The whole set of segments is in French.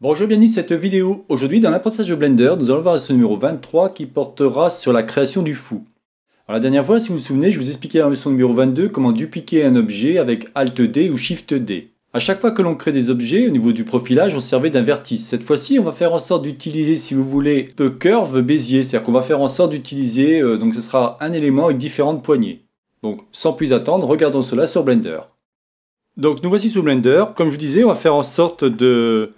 Bonjour, bienvenue cette vidéo. Aujourd'hui, dans l'apprentissage de Blender, nous allons voir ce numéro 23 qui portera sur la création du fou. Alors, la dernière fois, si vous vous souvenez, je vous expliquais dans la leçon numéro 22 comment dupliquer un objet avec Alt D ou Shift D. À chaque fois que l'on crée des objets, au niveau du profilage, on servait d'un vertice. Cette fois-ci, on va faire en sorte d'utiliser, si vous voulez, le curve Bézier. C'est-à-dire qu'on va faire en sorte d'utiliser, euh, donc ce sera un élément avec différentes poignées. Donc, sans plus attendre, regardons cela sur Blender. Donc, nous voici sous Blender. Comme je vous disais, on va faire en sorte de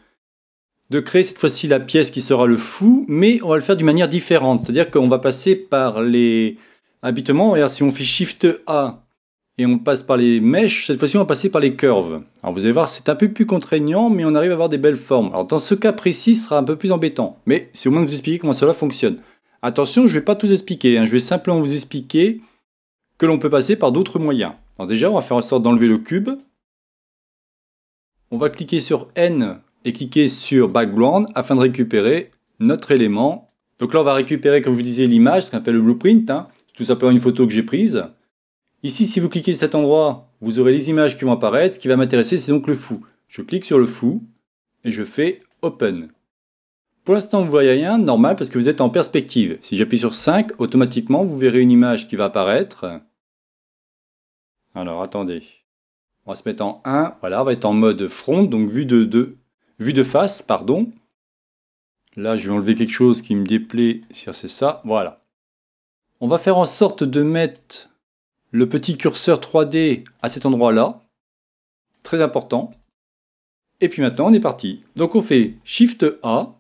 de créer cette fois-ci la pièce qui sera le fou, mais on va le faire d'une manière différente. C'est-à-dire qu'on va passer par les habitements. si on fait Shift A et on passe par les mèches, cette fois-ci on va passer par les curves. Alors vous allez voir, c'est un peu plus contraignant, mais on arrive à avoir des belles formes. Alors dans ce cas précis, ce sera un peu plus embêtant. Mais c'est au moins de vous expliquer comment cela fonctionne. Attention, je ne vais pas tout expliquer. Hein. Je vais simplement vous expliquer que l'on peut passer par d'autres moyens. Alors déjà, on va faire en sorte d'enlever le cube. On va cliquer sur N et cliquer sur Background afin de récupérer notre élément. Donc là, on va récupérer, comme je vous disais, l'image, ce qu'on appelle le blueprint. Hein. C'est tout simplement une photo que j'ai prise. Ici, si vous cliquez cet endroit, vous aurez les images qui vont apparaître. Ce qui va m'intéresser, c'est donc le fou. Je clique sur le fou et je fais Open. Pour l'instant, vous ne voyez rien, normal, parce que vous êtes en perspective. Si j'appuie sur 5, automatiquement, vous verrez une image qui va apparaître. Alors, attendez. On va se mettre en 1. Voilà, on va être en mode front, donc vue de 2 vue de face, pardon. Là, je vais enlever quelque chose qui me déplaît, si c'est ça, voilà. On va faire en sorte de mettre le petit curseur 3D à cet endroit-là, très important. Et puis maintenant, on est parti. Donc on fait Shift A.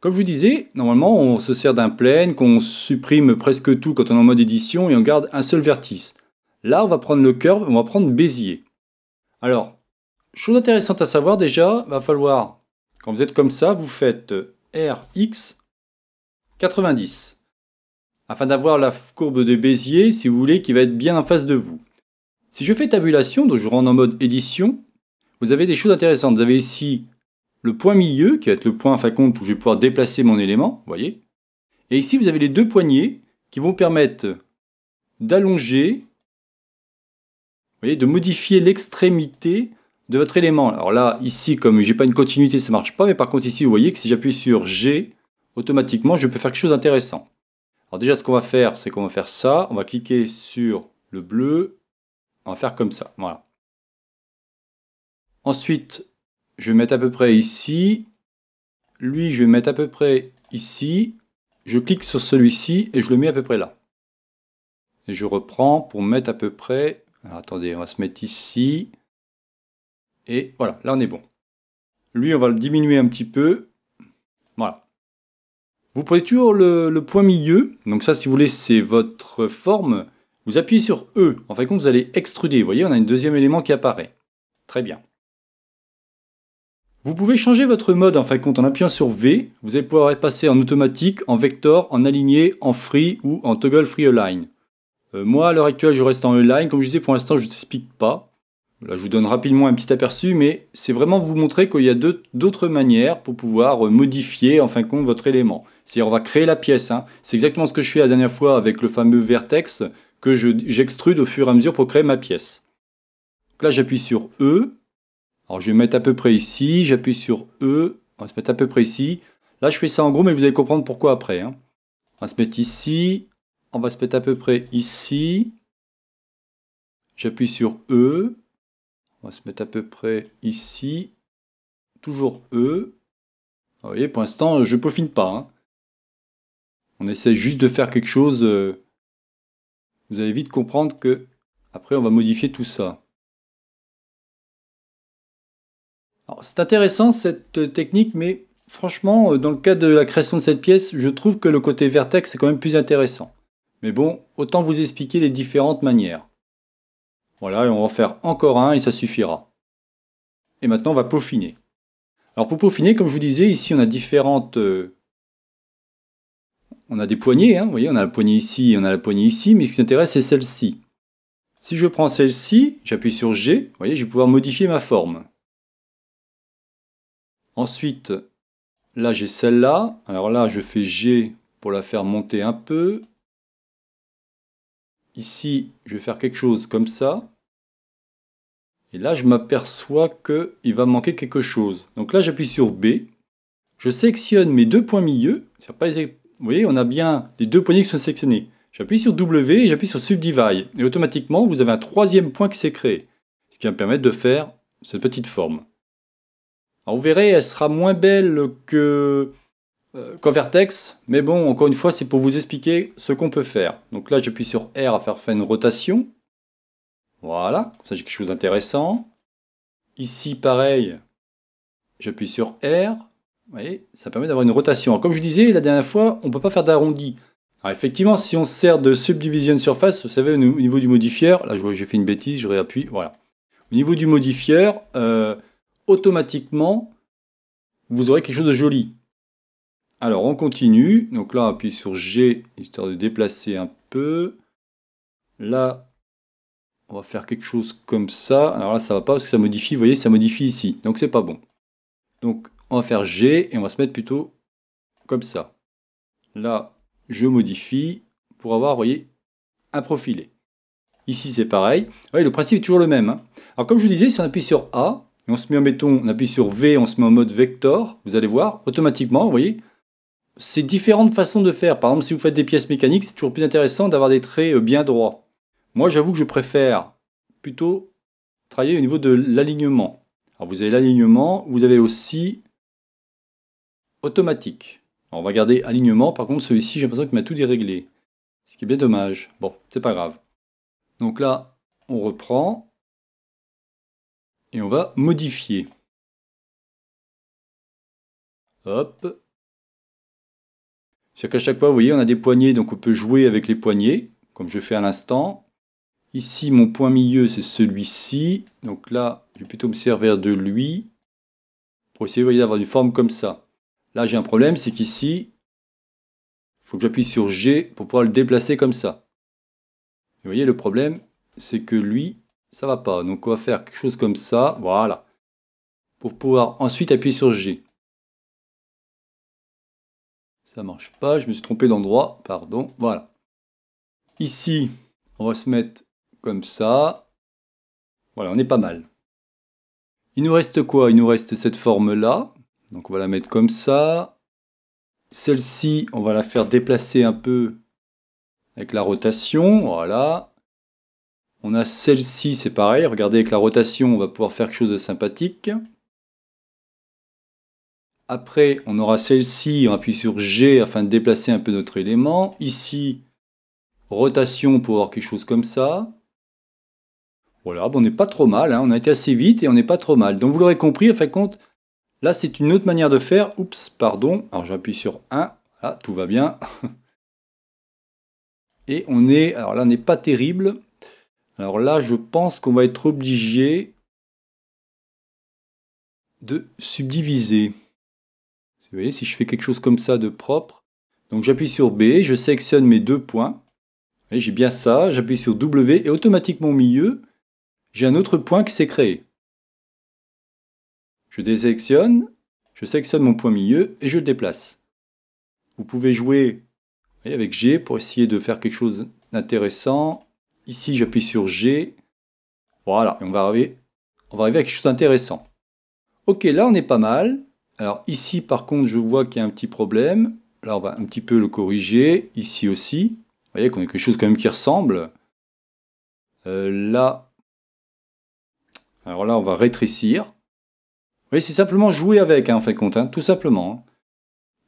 Comme je vous disais, normalement, on se sert d'un plane, qu'on supprime presque tout quand on est en mode édition et on garde un seul vertice. Là, on va prendre le curve, on va prendre Bézier. Alors, chose intéressante à savoir déjà, va falloir, quand vous êtes comme ça, vous faites RX 90 afin d'avoir la courbe de Bézier, si vous voulez, qui va être bien en face de vous. Si je fais tabulation, donc je rentre en mode édition, vous avez des choses intéressantes. Vous avez ici le point milieu, qui va être le point où je vais pouvoir déplacer mon élément, vous voyez. Et ici, vous avez les deux poignées qui vont permettre d'allonger, voyez, de modifier l'extrémité de votre élément. Alors là, ici, comme j'ai pas une continuité, ça marche pas, mais par contre ici, vous voyez que si j'appuie sur G, automatiquement, je peux faire quelque chose d'intéressant. Alors déjà, ce qu'on va faire, c'est qu'on va faire ça, on va cliquer sur le bleu, on va faire comme ça, voilà. Ensuite, je vais mettre à peu près ici, lui, je vais mettre à peu près ici, je clique sur celui-ci et je le mets à peu près là. Et je reprends pour mettre à peu près, attendez, on va se mettre ici, et voilà, là on est bon. Lui, on va le diminuer un petit peu. Voilà. Vous prenez toujours le, point milieu. Donc ça, si vous voulez, c'est votre forme. Vous appuyez sur E. En fin de compte, vous allez extruder. Vous voyez, on a un deuxième élément qui apparaît. Très bien. Vous pouvez changer votre mode en fin de compte en appuyant sur V. Vous allez pouvoir passer en automatique, en vector, en aligné, en free ou en toggle free align. Euh, moi, à l'heure actuelle, je reste en line. Comme je disais, pour l'instant, je ne t'explique pas. Là, je vous donne rapidement un petit aperçu, mais c'est vraiment vous montrer qu'il y a d'autres manières pour pouvoir euh, modifier en fin de compte votre élément. C'est-à-dire on va créer la pièce. Hein. C'est exactement ce que je fais la dernière fois avec le fameux vertex que j'extrude au fur et à mesure pour créer ma pièce. Donc là j'appuie sur E. Alors je vais mettre à peu près ici, j'appuie sur E, on va se mettre à peu près ici. Là je fais ça en gros, mais vous allez comprendre pourquoi après. Hein. On va se mettre ici, on va se mettre à peu près ici. J'appuie sur E, on va se mettre à peu près ici. Toujours E. Vous voyez, pour l'instant, je peaufine pas. Hein. On essaie juste de faire quelque chose. Euh, vous allez vite comprendre que après, on va modifier tout ça. C'est intéressant cette technique, mais franchement, euh, dans le cas de la création de cette pièce, je trouve que le côté vertex est quand même plus intéressant. Mais bon, autant vous expliquer les différentes manières. Voilà, on va en faire encore un et ça suffira. Et maintenant, on va peaufiner. Alors pour peaufiner, comme je vous disais, ici on a différentes... Euh, on a des poignées, hein, vous voyez, on a la poignée ici et on a la poignée ici, mais ce qui m'intéresse, c'est celle-ci. Si je prends celle-ci, j'appuie sur G, vous voyez, je vais pouvoir modifier ma forme. Ensuite, là j'ai celle-là, alors là je fais G pour la faire monter un peu. Ici, je vais faire quelque chose comme ça. Et là, je m'aperçois qu'il va manquer quelque chose. Donc là, j'appuie sur B. Je sélectionne mes deux points milieux. Vous voyez, on a bien les deux poignées qui sont sélectionnés. J'appuie sur W et j'appuie sur Subdivide. Et automatiquement, vous avez un troisième point qui s'est créé. Ce qui va me permettre de faire cette petite forme. Alors vous verrez, elle sera moins belle que euh, Vertex, mais bon, encore une fois, c'est pour vous expliquer ce qu'on peut faire. Donc là, j'appuie sur R à faire faire une rotation. Voilà, ça j'ai quelque chose d'intéressant. Ici, pareil, j'appuie sur R. Vous voyez, ça permet d'avoir une rotation. comme je disais la dernière fois, on ne peut pas faire d'arrondi. effectivement, si on sert de subdivision de surface, vous savez, au niveau du modifieur, là j'ai fait une bêtise, je réappuie, voilà. Au niveau du modifieur, euh, automatiquement, vous aurez quelque chose de joli. Alors on continue. Donc là, on appuie sur G, histoire de déplacer un peu. Là, on va faire quelque chose comme ça. Alors là, ça ne va pas parce que ça modifie, vous voyez, ça modifie ici. Donc c'est pas bon. Donc on va faire G et on va se mettre plutôt comme ça. Là, je modifie pour avoir, vous voyez, un profilé. Ici, c'est pareil. vous voyez, le principe est toujours le même. Hein. Alors comme je vous disais, si on appuie sur A, et on se met en béton, on appuie sur V, on se met en mode vector, vous allez voir, automatiquement, vous voyez, c'est différentes façons de faire. Par exemple, si vous faites des pièces mécaniques, c'est toujours plus intéressant d'avoir des traits euh, bien droits. Moi, j'avoue que je préfère plutôt travailler au niveau de l'alignement. Alors, vous avez l'alignement, vous avez aussi automatique. on va garder alignement. Par contre, celui-ci, j'ai l'impression qu'il m'a tout déréglé. Ce qui est bien dommage. Bon, c'est pas grave. Donc là, on reprend. Et on va modifier. Hop. C'est qu'à chaque fois, vous voyez, on a des poignées, donc on peut jouer avec les poignées, comme je fais à l'instant. Ici, mon point milieu, c'est celui-ci. Donc là, je vais plutôt me servir de lui pour essayer d'avoir une forme comme ça. Là, j'ai un problème, c'est qu'ici, il faut que j'appuie sur G pour pouvoir le déplacer comme ça. Vous voyez, le problème, c'est que lui, ça ne va pas. Donc on va faire quelque chose comme ça, voilà, pour pouvoir ensuite appuyer sur G. Ça ne marche pas, je me suis trompé d'endroit, pardon, voilà. Ici, on va se mettre comme ça. Voilà, on est pas mal. Il nous reste quoi Il nous reste cette forme-là. Donc on va la mettre comme ça. Celle-ci, on va la faire déplacer un peu avec la rotation. Voilà. On a celle-ci, c'est pareil. Regardez, avec la rotation, on va pouvoir faire quelque chose de sympathique. Après, on aura celle-ci, on appuie sur G afin de déplacer un peu notre élément. Ici, rotation pour avoir quelque chose comme ça. Voilà, on n'est pas trop mal, hein. on a été assez vite et on n'est pas trop mal. Donc vous l'aurez compris, en fin de compte, là c'est une autre manière de faire. Oups, pardon, alors j'appuie sur 1, ah, tout va bien. Et on est, alors là on n'est pas terrible. Alors là je pense qu'on va être obligé de subdiviser. Vous voyez, si je fais quelque chose comme ça de propre, donc j'appuie sur B, je sélectionne mes deux points, j'ai bien ça, j'appuie sur W et automatiquement au milieu, j'ai un autre point qui s'est créé. Je désélectionne, je sélectionne mon point milieu et je le déplace. Vous pouvez jouer avec G pour essayer de faire quelque chose d'intéressant. Ici, j'appuie sur G. Voilà, et on va arriver, on va arriver à quelque chose d'intéressant. Ok, là, on est pas mal. Alors ici, par contre, je vois qu'il y a un petit problème. Là, on va un petit peu le corriger. Ici aussi. Vous voyez qu'on a quelque chose quand même qui ressemble. Euh, là, alors là, on va rétrécir. Vous voyez, c'est simplement jouer avec, hein, en fait, compte, hein, tout simplement. Hein.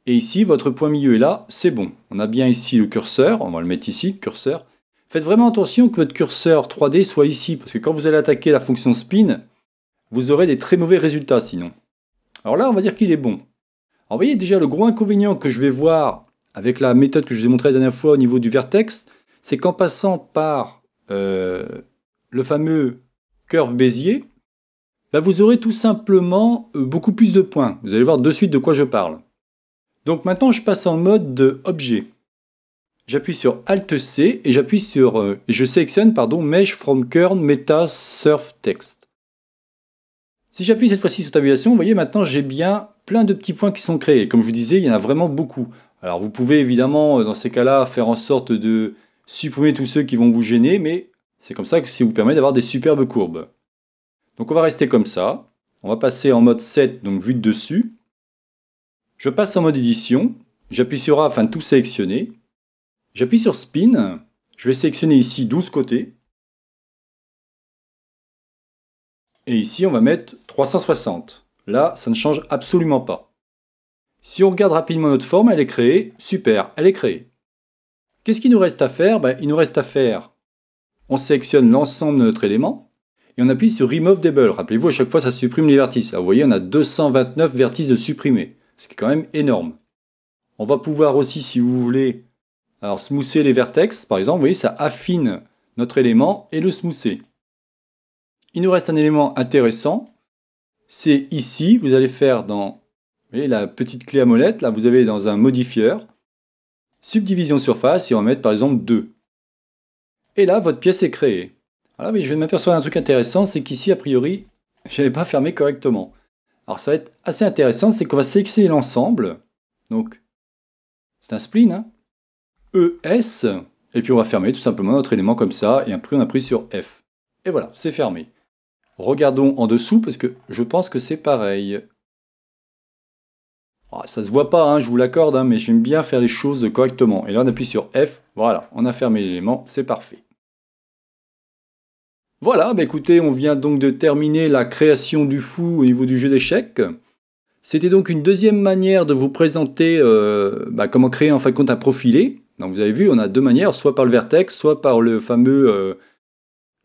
Et ici, votre point milieu est là, c'est bon. On a bien ici le curseur, on va le mettre ici, curseur. Faites vraiment attention que votre curseur 3D soit ici, parce que quand vous allez attaquer la fonction spin, vous aurez des très mauvais résultats sinon. Alors là, on va dire qu'il est bon. Alors, vous voyez déjà le gros inconvénient que je vais voir avec la méthode que je vous ai montrée la dernière fois au niveau du vertex, c'est qu'en passant par euh, le fameux curve Bézier, bah, vous aurez tout simplement euh, beaucoup plus de points. Vous allez voir de suite de quoi je parle. Donc maintenant, je passe en mode de objet. J'appuie sur Alt C et j'appuie sur euh, je sélectionne pardon Mesh from Kern Meta Surf Text. Si j'appuie cette fois-ci sur tabulation, vous voyez maintenant j'ai bien plein de petits points qui sont créés. Comme je vous disais, il y en a vraiment beaucoup. Alors vous pouvez évidemment euh, dans ces cas-là faire en sorte de supprimer tous ceux qui vont vous gêner, mais c'est comme ça que ça vous permet d'avoir des superbes courbes. Donc on va rester comme ça. On va passer en mode 7, donc vue de dessus. Je passe en mode édition. J'appuie sur A afin de tout sélectionner. J'appuie sur Spin. Je vais sélectionner ici 12 côtés. Et ici, on va mettre 360. Là, ça ne change absolument pas. Si on regarde rapidement notre forme, elle est créée. Super, elle est créée. Qu'est-ce qu'il nous reste à faire ben, Il nous reste à faire on sélectionne l'ensemble de notre élément et on appuie sur Remove Double. Rappelez-vous, à chaque fois, ça supprime les vertices. Là, vous voyez, on a 229 vertices de supprimer, ce qui est quand même énorme. On va pouvoir aussi, si vous voulez, alors smousser les vertex, par exemple, vous voyez, ça affine notre élément et le smousser. Il nous reste un élément intéressant, c'est ici, vous allez faire dans la petite clé à molette, là vous avez dans un modifieur subdivision surface, et on va mettre par exemple 2. Et là, votre pièce est créée. Alors mais je vais m'apercevoir d'un truc intéressant, c'est qu'ici, a priori, je n'avais pas fermé correctement. Alors ça va être assez intéressant, c'est qu'on va sélectionner l'ensemble. Donc, c'est un spleen. Hein ES. Et puis on va fermer tout simplement notre élément comme ça, et après on appuie sur F. Et voilà, c'est fermé. Regardons en dessous, parce que je pense que c'est pareil. Ça ah, ça se voit pas, hein, je vous l'accorde, hein, mais j'aime bien faire les choses correctement. Et là on appuie sur F, voilà, on a fermé l'élément, c'est parfait. Voilà, bah écoutez, on vient donc de terminer la création du fou au niveau du jeu d'échecs. C'était donc une deuxième manière de vous présenter euh, bah, comment créer en fin de compte un profilé. Donc vous avez vu, on a deux manières, soit par le vertex, soit par le fameux euh,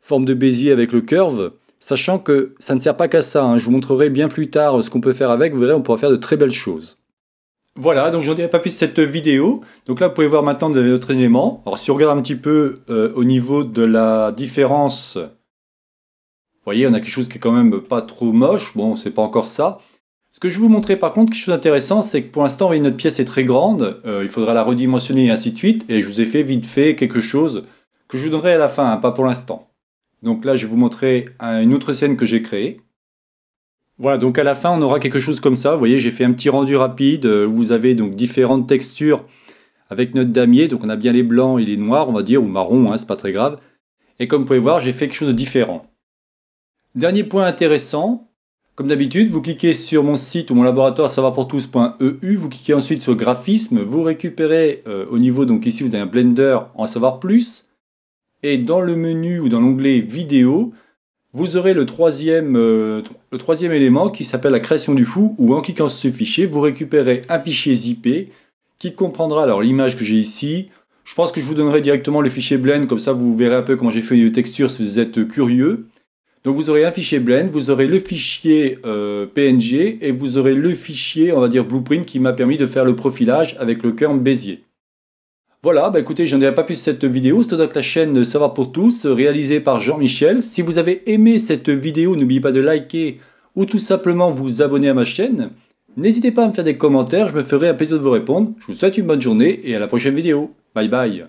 forme de Bézier avec le curve. Sachant que ça ne sert pas qu'à ça, hein. je vous montrerai bien plus tard euh, ce qu'on peut faire avec, vous verrez, on pourra faire de très belles choses. Voilà, donc j'en dirai pas plus cette vidéo. Donc là, vous pouvez voir maintenant, notre élément. Alors si on regarde un petit peu au niveau de la différence vous voyez, on a quelque chose qui est quand même pas trop moche. Bon, c'est pas encore ça. Ce que je vais vous montrer par contre, quelque chose d'intéressant, c'est que pour l'instant, notre pièce est très grande. Euh, il faudra la redimensionner et ainsi de suite. Et je vous ai fait vite fait quelque chose que je vous donnerai à la fin, hein, pas pour l'instant. Donc là, je vais vous montrer une autre scène que j'ai créée. Voilà, donc à la fin, on aura quelque chose comme ça. Vous voyez, j'ai fait un petit rendu rapide. Euh, vous avez donc différentes textures avec notre damier. Donc on a bien les blancs et les noirs, on va dire, ou marron, hein, c'est pas très grave. Et comme vous pouvez voir, j'ai fait quelque chose de différent. Dernier point intéressant, comme d'habitude, vous cliquez sur mon site ou mon laboratoire savoir e vous cliquez ensuite sur graphisme, vous récupérez euh, au niveau, donc ici vous avez un Blender en savoir plus, et dans le menu ou dans l'onglet vidéo, vous aurez le troisième, euh, le élément qui s'appelle la création du fou, où en cliquant sur ce fichier, vous récupérez un fichier zippé qui comprendra alors l'image que j'ai ici. Je pense que je vous donnerai directement le fichier blend, comme ça vous verrez un peu comment j'ai fait les textures si vous êtes curieux. Donc vous aurez un fichier Blend, vous aurez le fichier euh, PNG et vous aurez le fichier, on va dire, Blueprint qui m'a permis de faire le profilage avec le cœur Bézier. Voilà, bah écoutez, j'en ai pas plus cette vidéo. C'est donc la chaîne Savoir pour tous, réalisée par Jean-Michel. Si vous avez aimé cette vidéo, n'oubliez pas de liker ou tout simplement vous abonner à ma chaîne. N'hésitez pas à me faire des commentaires, je me ferai un plaisir de vous répondre. Je vous souhaite une bonne journée et à la prochaine vidéo. Bye bye